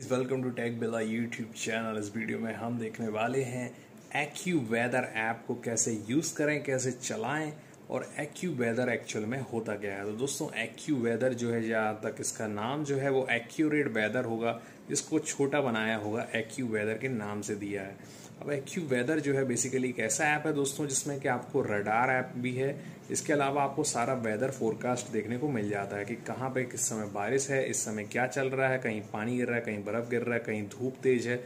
इस welcome to tech villa YouTube channel इस video में हम देखने वाले हैं एक्यू वेदर ऐप को कैसे यूज़ करें कैसे चलाएं और एक्यू वेदर एक्चुअल में होता क्या है तो दोस्तों एक्यू वेदर जो है जहाँ तक इसका नाम जो है वो एक्यूरेट वेदर होगा जिसको छोटा बनाया होगा एक्यू वेदर के नाम से दिया है अब एक्यू वेदर जो है बेसिकली एक ऐसा ऐप है दोस्तों जिसमें कि आपको रडार ऐप भी है इसके अलावा आपको सारा वेदर फोरकास्ट देखने को मिल जाता है कि कहाँ पे किस समय बारिश है इस समय क्या चल रहा है कहीं पानी गिर रहा है कहीं बर्फ़ गिर रहा है कहीं धूप तेज है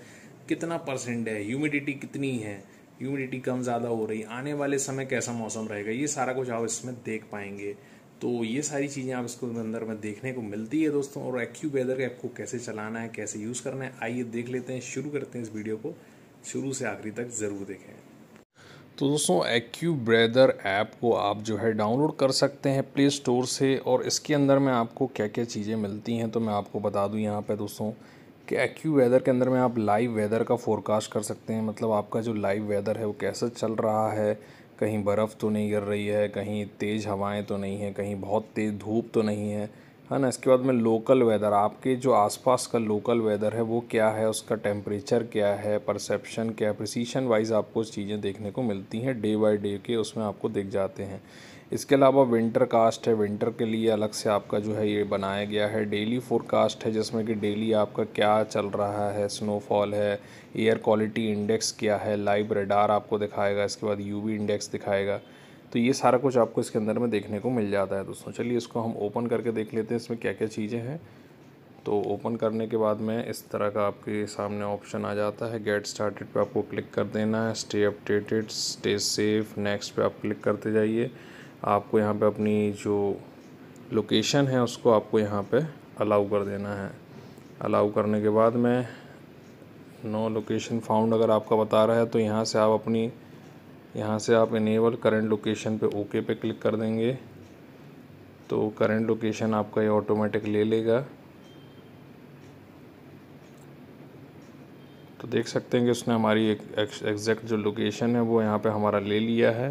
कितना परसेंट है ह्यूमिडिटी कितनी है ह्यूमिडिटी कम ज़्यादा हो रही आने वाले समय कैसा मौसम रहेगा ये सारा कुछ आप इसमें देख पाएंगे तो ये सारी चीज़ें आप इसको अंदर में देखने को मिलती है दोस्तों और एक्यू वेदर ऐप को कैसे चलाना है कैसे यूज़ करना है आइए देख लेते हैं शुरू करते हैं इस वीडियो को शुरू से आखिरी तक ज़रूर देखें तो दोस्तों एक्यू ब्रेदर ऐप को आप जो है डाउनलोड कर सकते हैं प्ले स्टोर से और इसके अंदर में आपको क्या क्या चीज़ें मिलती हैं तो मैं आपको बता दूं यहाँ पे दोस्तों कि एक्यू वेदर के अंदर में आप लाइव वेदर का फोरकास्ट कर सकते हैं मतलब आपका जो लाइव वेदर है वो कैसा चल रहा है कहीं बर्फ़ तो नहीं गिर रही है कहीं तेज़ हवाएं तो नहीं है कहीं बहुत तेज़ धूप तो नहीं है है ना इसके बाद में लोकल वेदर आपके जो आसपास का लोकल वेदर है वो क्या है उसका टेम्परेचर क्या है परसेप्शन क्या है प्रिसीशन वाइज आपको चीज़ें देखने को मिलती हैं डे बाई डे के उसमें आपको दिख जाते हैं इसके अलावा विंटर कास्ट है विंटर के लिए अलग से आपका जो है ये बनाया गया है डेली फोरकास्ट है जिसमें कि डेली आपका क्या चल रहा है स्नोफॉल है एयर क्वालिटी इंडेक्स क्या है लाइव रेडार आपको दिखाएगा इसके बाद यूवी इंडेक्स दिखाएगा तो ये सारा कुछ आपको इसके अंदर में देखने को मिल जाता है दोस्तों चलिए इसको हम ओपन करके देख लेते हैं इसमें क्या क्या चीज़ें हैं तो ओपन करने के बाद में इस तरह का आपके सामने ऑप्शन आ जाता है गेट स्टार्टेड पे आपको क्लिक कर देना है stay updated stay safe next पे आप क्लिक करते जाइए आपको यहाँ पे अपनी जो लोकेशन है उसको आपको यहाँ पे अलाउ कर देना है अलाउ करने के बाद में नो लोकेशन फाउंड अगर आपका बता रहा है तो यहाँ से आप अपनी यहाँ से आप इनेबल करंट लोकेशन पे ओके पे क्लिक कर देंगे तो करंट लोकेशन आपका ये ऑटोमेटिक ले लेगा तो देख सकते हैं कि उसने हमारी एक एग्जैक्ट जो लोकेशन है वो यहाँ पे हमारा ले लिया है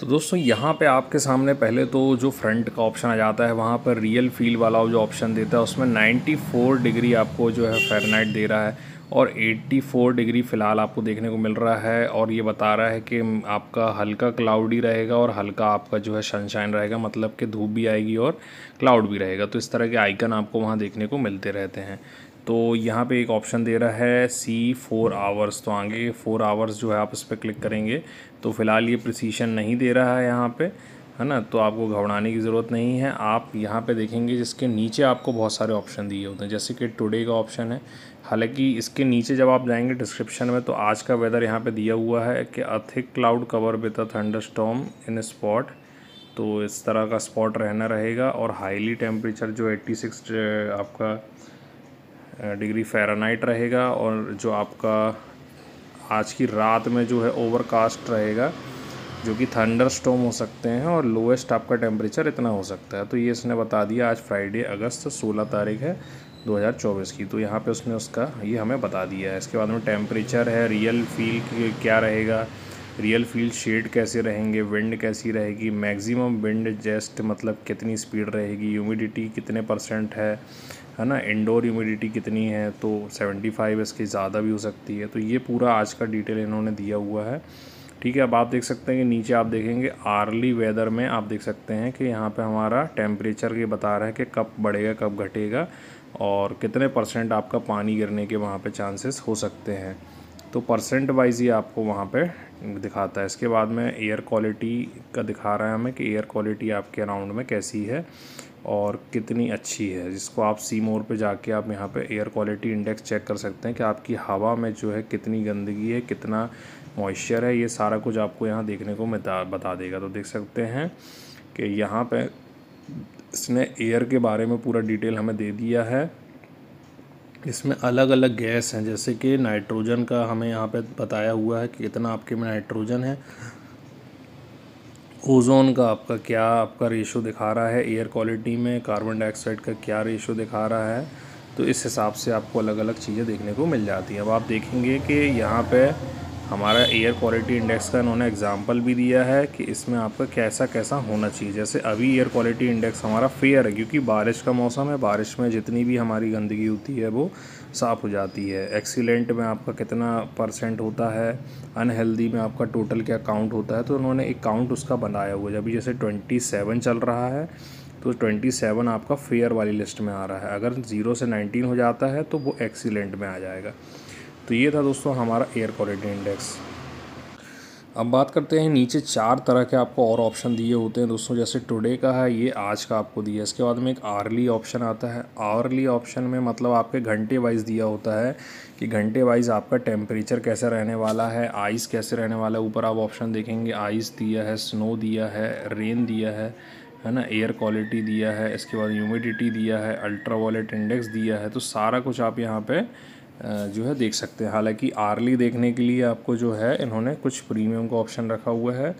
तो दोस्तों यहाँ पे आपके सामने पहले तो जो फ्रंट का ऑप्शन आ जाता है वहाँ पर रियल फील वाला जो ऑप्शन देता है उसमें 94 डिग्री आपको जो है फेरनाइट दे रहा है और 84 डिग्री फ़िलहाल आपको देखने को मिल रहा है और ये बता रहा है कि आपका हल्का क्लाउडी रहेगा और हल्का आपका जो है सनशाइन रहेगा मतलब कि धूप भी आएगी और क्लाउड भी रहेगा तो इस तरह के आइकन आपको वहाँ देखने को मिलते रहते हैं तो यहाँ पे एक ऑप्शन दे रहा है सी फोर आवर्स तो आगे फोर आवर्स जो है आप इस पर क्लिक करेंगे तो फ़िलहाल ये प्रसीशन नहीं दे रहा है यहाँ पर है ना तो आपको घबराने की ज़रूरत नहीं है आप यहाँ पे देखेंगे जिसके नीचे आपको बहुत सारे ऑप्शन दिए होते हैं जैसे कि टुडे का ऑप्शन है हालांकि इसके नीचे जब आप जाएंगे डिस्क्रिप्शन में तो आज का वेदर यहाँ पे दिया हुआ है कि a thick cloud cover with a storm in spot तो इस तरह का स्पॉट रहना रहेगा और हाईली टेम्परेचर जो सिक्स आपका डिग्री फेरानाइट रहेगा और जो आपका आज की रात में जो है ओवरकास्ट रहेगा जो कि थंडर स्टोम हो सकते हैं और लोएस्ट आपका टेम्परेचर इतना हो सकता है तो ये इसने बता दिया आज फ्राइडे अगस्त 16 तारीख है 2024 की तो यहाँ पे उसने उसका ये हमें बता दिया है इसके बाद में टेम्परेचर है रियल फील क्या रहेगा रियल फील शेड कैसे रहेंगे विंड कैसी रहेगी मैक्सिमम विंड जेस्ट मतलब कितनी स्पीड रहेगी ह्यूमिडिटी कितने परसेंट है है ना इंडोर ह्यूमिडिटी कितनी है तो 75 इसकी ज़्यादा भी हो सकती है तो ये पूरा आज का डिटेल इन्होंने दिया हुआ है ठीक है अब आप देख सकते हैं कि नीचे आप देखेंगे आर्ली वेदर में आप देख सकते हैं कि यहाँ पे हमारा टेम्परेचर ये बता रहा है कि कब बढ़ेगा कब घटेगा और कितने परसेंट आपका पानी गिरने के वहाँ पे चांसेस हो सकते हैं तो परसेंट वाइज ही आपको वहाँ पे दिखाता है इसके बाद में एयर क्वालिटी का दिखा रहा है हमें कि एयर क्वालिटी आपके अराउंड में कैसी है और कितनी अच्छी है जिसको आप सी मोर पर जाके आप यहाँ पे एयर क्वालिटी इंडेक्स चेक कर सकते हैं कि आपकी हवा में जो है कितनी गंदगी है कितना मॉइस्चर है ये सारा कुछ आपको यहाँ देखने को बता बता देगा तो देख सकते हैं कि यहाँ पे इसने एयर के बारे में पूरा डिटेल हमें दे दिया है इसमें अलग अलग गैस हैं जैसे कि नाइट्रोजन का हमें यहाँ पे बताया हुआ है कि कितना आपके में नाइट्रोजन है ओजोन का आपका क्या आपका रेशो दिखा रहा है एयर क्वालिटी में कार्बन डाइऑक्साइड का क्या रेशो दिखा रहा है तो इस हिसाब से आपको अलग अलग चीज़ें देखने को मिल जाती हैं अब आप देखेंगे कि यहाँ पर हमारा एयर क्वालिटी इंडेक्स का इन्होंने एग्जांपल भी दिया है कि इसमें आपका कैसा कैसा होना चाहिए जैसे अभी एयर क्वालिटी इंडेक्स हमारा फेयर है क्योंकि बारिश का मौसम है बारिश में जितनी भी हमारी गंदगी होती है वो साफ़ हो जाती है एक्सीलेंट में आपका कितना परसेंट होता है अनहेल्दी में आपका टोटल क्या काउंट होता है तो उन्होंने एक काउंट उसका बनाया हुआ है अभी जैसे ट्वेंटी चल रहा है तो ट्वेंटी आपका फेयर वाली लिस्ट में आ रहा है अगर ज़ीरो से नाइनटीन हो जाता है तो वो एक्सीलेंट में आ जाएगा तो ये था दोस्तों हमारा एयर क्वालिटी इंडेक्स अब बात करते हैं नीचे चार तरह के आपको और ऑप्शन दिए होते हैं दोस्तों जैसे टुडे का है ये आज का आपको दिया है इसके बाद में एक आर्ली ऑप्शन आता है आर्ली ऑप्शन में मतलब आपके घंटे वाइज दिया होता है कि घंटे वाइज आपका टेम्परेचर कैसे रहने वाला है आइस कैसे रहने वाला है ऊपर आप ऑप्शन देखेंगे आइस दिया है स्नो दिया है रेन दिया है है ना एयर क्वालिटी दिया है इसके बाद ह्यूमिडिटी दिया है अल्ट्रा वॉलेट इंडेक्स दिया है तो सारा कुछ आप यहाँ पर जो है देख सकते हैं हालांकि आर्ली देखने के लिए आपको जो है इन्होंने कुछ प्रीमियम का ऑप्शन रखा हुआ है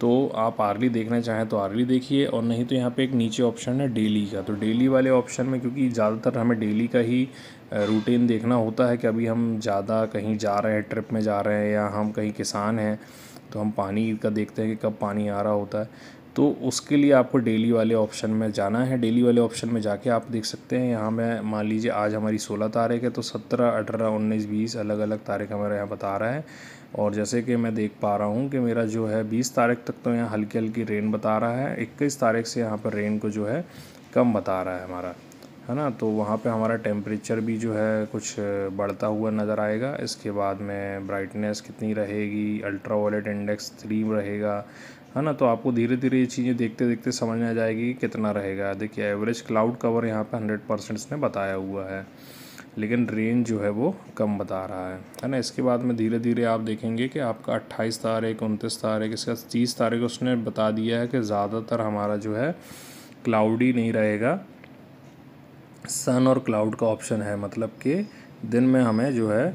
तो आप आर्ली देखना चाहें तो आर्ली देखिए और नहीं तो यहाँ पे एक नीचे ऑप्शन है डेली का तो डेली वाले ऑप्शन में क्योंकि ज़्यादातर हमें डेली का ही रूटीन देखना होता है कि अभी हम ज़्यादा कहीं जा रहे हैं ट्रिप में जा रहे हैं या हम कहीं किसान हैं तो हम पानी का देखते हैं कि कब पानी आ रहा होता है तो उसके लिए आपको डेली वाले ऑप्शन में जाना है डेली वाले ऑप्शन में जाके आप देख सकते हैं यहाँ मैं मान लीजिए आज हमारी सोलह तारीख है तो सत्रह अठारह उन्नीस बीस अलग अलग तारीख हमारे यहाँ बता रहा है और जैसे कि मैं देख पा रहा हूँ कि मेरा जो है बीस तारीख तक तो यहाँ हल्की हल्की रेन बता रहा है इक्कीस तारीख से यहाँ पर रेन को जो है कम बता रहा है हमारा है ना तो वहाँ पे हमारा टेम्परेचर भी जो है कुछ बढ़ता हुआ नज़र आएगा इसके बाद में ब्राइटनेस कितनी रहेगी अल्ट्रा वायलेट इंडेक्स थ्री रहेगा है ना तो आपको धीरे धीरे ये चीज़ें देखते देखते समझ में आ जाएगी कि कितना रहेगा देखिए एवरेज क्लाउड कवर यहाँ पे हंड्रेड परसेंट इसने बताया हुआ है लेकिन रेंज जो है वो कम बता रहा है है ना इसके बाद में धीरे धीरे आप देखेंगे कि आपका अट्ठाईस तारीख उनतीस तारीख इसके बाद तीस तारीख उसने बता दिया है कि ज़्यादातर हमारा जो है क्लाउडी नहीं रहेगा सन और क्लाउड का ऑप्शन है मतलब कि दिन में हमें जो है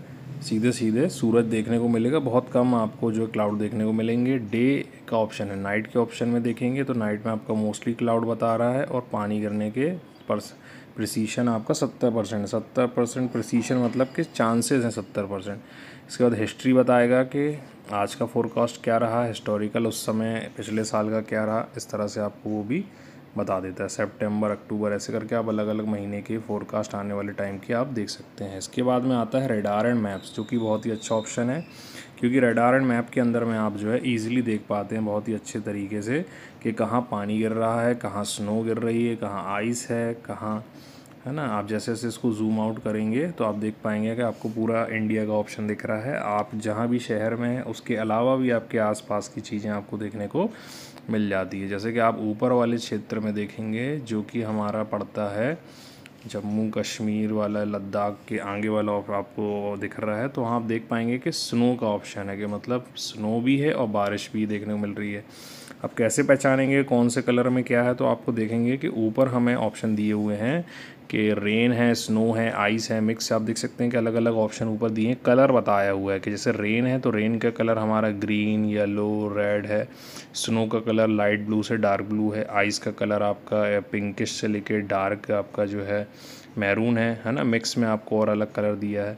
सीधे सीधे सूरज देखने को मिलेगा बहुत कम आपको जो क्लाउड देखने को मिलेंगे डे का ऑप्शन है नाइट के ऑप्शन में देखेंगे तो नाइट में आपका मोस्टली क्लाउड बता रहा है और पानी गिरने के परस प्रसीशन आपका सत्तर परसेंट सत्तर परसेंट प्रसीशन मतलब कि चांसेस हैं सत्तर परसेंट इसके बाद हिस्ट्री बताएगा कि आज का फोरकास्ट क्या रहा हिस्टोरिकल उस समय पिछले साल का क्या रहा इस तरह से आपको वो भी बता देता है सेप्टेम्बर अक्टूबर ऐसे करके आप अलग अलग महीने के फोरकास्ट आने वाले टाइम की आप देख सकते हैं इसके बाद में आता है रेडार एंड मैप्स जो कि बहुत ही अच्छा ऑप्शन है क्योंकि रेडार एंड मैप के अंदर में आप जो है ईजिली देख पाते हैं बहुत ही अच्छे तरीके से कि कहाँ पानी गिर रहा है कहाँ स्नो गिर रही है कहाँ आइस है कहाँ है ना आप जैसे जैसे इसको जूम आउट करेंगे तो आप देख पाएंगे कि आपको पूरा इंडिया का ऑप्शन दिख रहा है आप जहाँ भी शहर में हैं उसके अलावा भी आपके आसपास की चीज़ें आपको देखने को मिल जाती है जैसे कि आप ऊपर वाले क्षेत्र में देखेंगे जो कि हमारा पड़ता है जम्मू कश्मीर वाला लद्दाख के आगे वाला आपको दिख रहा है तो वहाँ आप देख पाएंगे कि स्नो का ऑप्शन है कि मतलब स्नो भी है और बारिश भी देखने को मिल रही है अब कैसे पहचानेंगे कौन से कलर में क्या है तो आपको देखेंगे कि ऊपर हमें ऑप्शन दिए हुए हैं कि रेन है स्नो है आइस है मिक्स आप देख सकते हैं कि अलग अलग ऑप्शन ऊपर दिए हैं कलर बताया हुआ है कि जैसे रेन है तो रेन का कलर हमारा ग्रीन येलो रेड है स्नो का कलर लाइट ब्लू से डार्क ब्लू है आइस का कलर आपका पिंकिश से लेके डार्क आपका जो है मैरून है है ना मिक्स में आपको और अलग कलर दिया है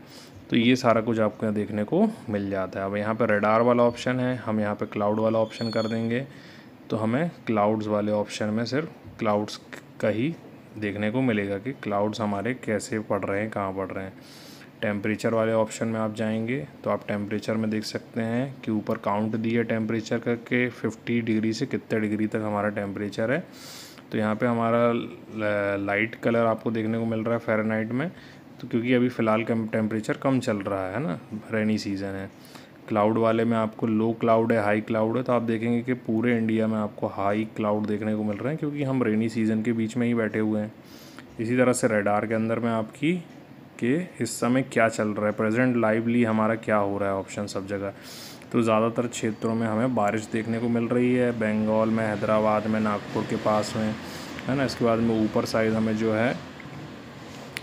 तो ये सारा कुछ आपको यहाँ देखने को मिल जाता है अब यहाँ पर रेडार वाला ऑप्शन है हम यहाँ पर क्लाउड वाला ऑप्शन कर देंगे तो हमें क्लाउड्स वाले ऑप्शन में सिर्फ क्लाउड्स का ही देखने को मिलेगा कि क्लाउड्स हमारे कैसे पड़ रहे हैं कहाँ पड़ रहे हैं टेम्परेचर वाले ऑप्शन में आप जाएंगे तो आप टेम्परेचर में देख सकते हैं कि ऊपर काउंट दिए टेम्परेचर करके 50 डिग्री से कितने डिग्री तक हमारा टेम्परेचर है तो यहाँ पे हमारा लाइट कलर आपको देखने को मिल रहा है फेरनाइट में तो क्योंकि अभी फ़िलहाल टेम्परेचर कम चल रहा है ना रेनी सीज़न है क्लाउड वाले में आपको लो क्लाउड है हाई क्लाउड है तो आप देखेंगे कि पूरे इंडिया में आपको हाई क्लाउड देखने को मिल रहे हैं क्योंकि हम रेनी सीज़न के बीच में ही बैठे हुए हैं इसी तरह से रेडार के अंदर में आपकी के इस समय क्या चल रहा है प्रेजेंट लाइवली हमारा क्या हो रहा है ऑप्शन सब जगह तो ज़्यादातर क्षेत्रों में हमें बारिश देखने को मिल रही है बंगाल में हैदराबाद में नागपुर के पास में है ना इसके बाद में ऊपर साइड हमें जो है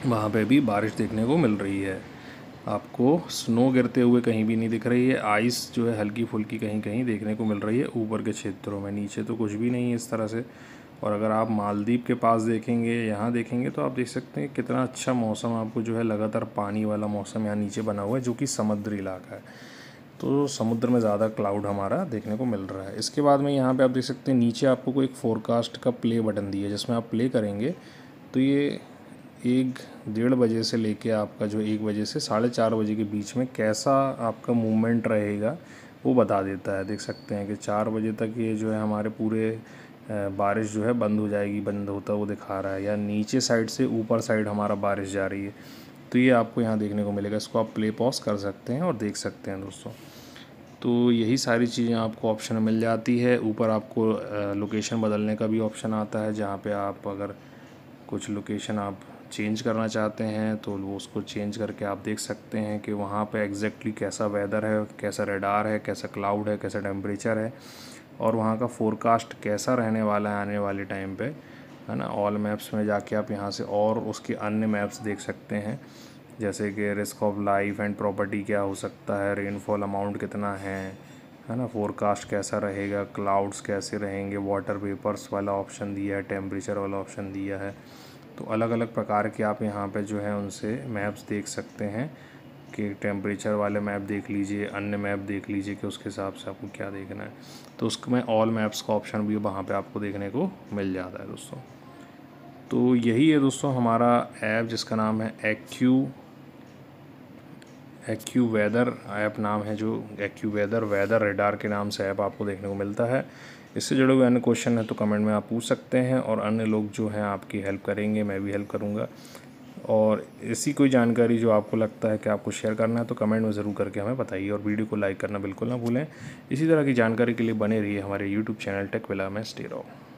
वहाँ पे भी बारिश देखने को मिल रही है आपको स्नो गिरते हुए कहीं भी नहीं दिख रही है आइस जो है हल्की फुल्की कहीं कहीं देखने को मिल रही है ऊपर के क्षेत्रों में नीचे तो कुछ भी नहीं है इस तरह से और अगर आप मालदीप के पास देखेंगे यहाँ देखेंगे तो आप देख सकते हैं कितना अच्छा मौसम आपको जो है लगातार पानी वाला मौसम यहाँ नीचे बना हुआ है जो कि समुद्री इलाका है तो समुद्र में ज़्यादा क्लाउड हमारा देखने को मिल रहा है इसके बाद में यहाँ पे आप देख सकते हैं नीचे आपको कोई एक फोरकास्ट का प्ले बटन दिया जिसमें आप प्ले करेंगे तो ये एक डेढ़ बजे से लेके आपका जो एक बजे से साढ़े चार बजे के बीच में कैसा आपका मूवमेंट रहेगा वो बता देता है देख सकते हैं कि चार बजे तक ये जो है हमारे पूरे बारिश जो है बंद हो जाएगी बंद होता वो दिखा रहा है या नीचे साइड से ऊपर साइड हमारा बारिश जा रही है तो ये आपको यहाँ देखने को मिलेगा इसको आप प्ले पॉज कर सकते हैं और देख सकते हैं दोस्तों तो यही सारी चीज़ें आपको ऑप्शन मिल जाती है ऊपर आपको लोकेशन बदलने का भी ऑप्शन आता है जहाँ पे आप अगर कुछ लोकेशन आप चेंज करना चाहते हैं तो वो उसको चेंज करके आप देख सकते हैं कि वहाँ पे एग्जैक्टली कैसा वेदर है कैसा रेडार है कैसा क्लाउड है कैसा टेम्परेचर है और वहाँ का फोरकास्ट कैसा रहने वाला है आने वाले टाइम पे है ना ऑल मैप्स में जाके आप यहाँ से और उसके अन्य मैप्स देख सकते हैं जैसे कि risk of life and property क्या हो सकता है रेनफॉल अमाउंट कितना है है ना फोरकास्ट कैसा रहेगा क्लाउड्स कैसे रहेंगे वाटर वेपर्स वाला ऑप्शन दिया है टेम्परेचर वाला ऑप्शन दिया है तो अलग अलग प्रकार के आप यहाँ पे जो है उनसे मैप्स देख सकते हैं कि टेम्परेचर वाले मैप देख लीजिए अन्य मैप देख लीजिए कि उसके हिसाब से आपको क्या देखना है तो उसमें ऑल मैप्स का ऑप्शन भी वहाँ पे आपको देखने को मिल जाता है दोस्तों तो यही है दोस्तों हमारा ऐप जिसका नाम है एक्यू एक्यू वेदर ऐप नाम है जो एक्यू वेदर वेदर रेडार के नाम से ऐप आपको देखने को मिलता है इससे जुड़े हुए अन्य क्वेश्चन है तो कमेंट में आप पूछ सकते हैं और अन्य लोग जो हैं आपकी हेल्प करेंगे मैं भी हेल्प करूँगा और ऐसी कोई जानकारी जो आपको लगता है कि आपको शेयर करना है तो कमेंट में ज़रूर करके हमें बताइए और वीडियो को लाइक करना बिल्कुल ना भूलें इसी तरह की जानकारी के लिए बने रहिए हमारे यूट्यूब चैनल टेक विला में स्टे रहो